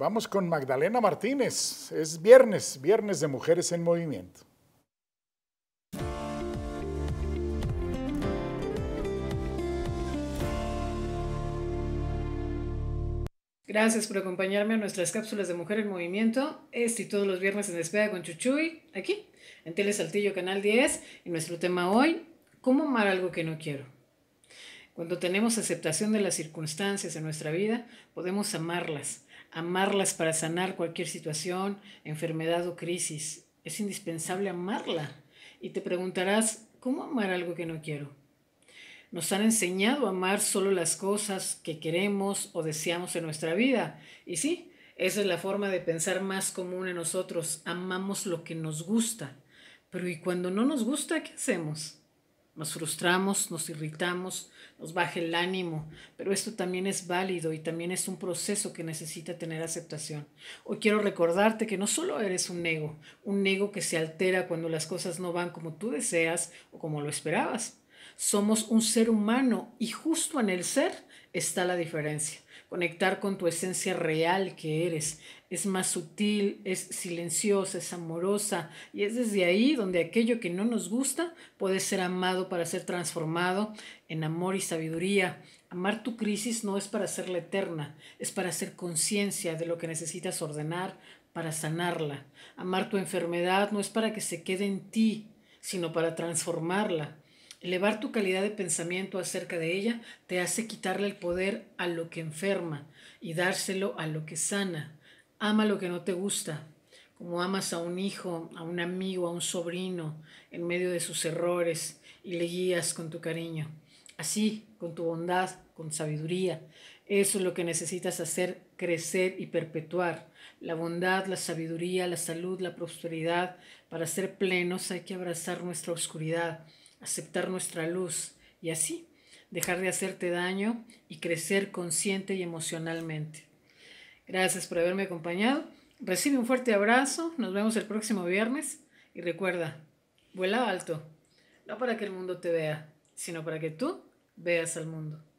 Vamos con Magdalena Martínez. Es viernes, viernes de Mujeres en Movimiento. Gracias por acompañarme a nuestras cápsulas de Mujer en Movimiento, este y todos los viernes en Despeda con Chuchuy, aquí, en Telesaltillo, Canal 10, y nuestro tema hoy, ¿cómo amar algo que no quiero? Cuando tenemos aceptación de las circunstancias en nuestra vida, podemos amarlas, amarlas para sanar cualquier situación, enfermedad o crisis. Es indispensable amarla. Y te preguntarás, ¿cómo amar algo que no quiero? Nos han enseñado a amar solo las cosas que queremos o deseamos en nuestra vida. Y sí, esa es la forma de pensar más común en nosotros. Amamos lo que nos gusta. Pero ¿y cuando no nos gusta, qué hacemos? Nos frustramos, nos irritamos, nos baja el ánimo, pero esto también es válido y también es un proceso que necesita tener aceptación. Hoy quiero recordarte que no solo eres un ego, un ego que se altera cuando las cosas no van como tú deseas o como lo esperabas. Somos un ser humano y justo en el ser está la diferencia. Conectar con tu esencia real que eres es más sutil, es silenciosa, es amorosa y es desde ahí donde aquello que no nos gusta puede ser amado para ser transformado en amor y sabiduría. Amar tu crisis no es para hacerla eterna, es para hacer conciencia de lo que necesitas ordenar para sanarla. Amar tu enfermedad no es para que se quede en ti, sino para transformarla Elevar tu calidad de pensamiento acerca de ella te hace quitarle el poder a lo que enferma y dárselo a lo que sana. Ama lo que no te gusta, como amas a un hijo, a un amigo, a un sobrino, en medio de sus errores y le guías con tu cariño. Así, con tu bondad, con sabiduría. Eso es lo que necesitas hacer crecer y perpetuar. La bondad, la sabiduría, la salud, la prosperidad. Para ser plenos hay que abrazar nuestra oscuridad aceptar nuestra luz y así dejar de hacerte daño y crecer consciente y emocionalmente. Gracias por haberme acompañado. Recibe un fuerte abrazo. Nos vemos el próximo viernes. Y recuerda, vuela alto, no para que el mundo te vea, sino para que tú veas al mundo.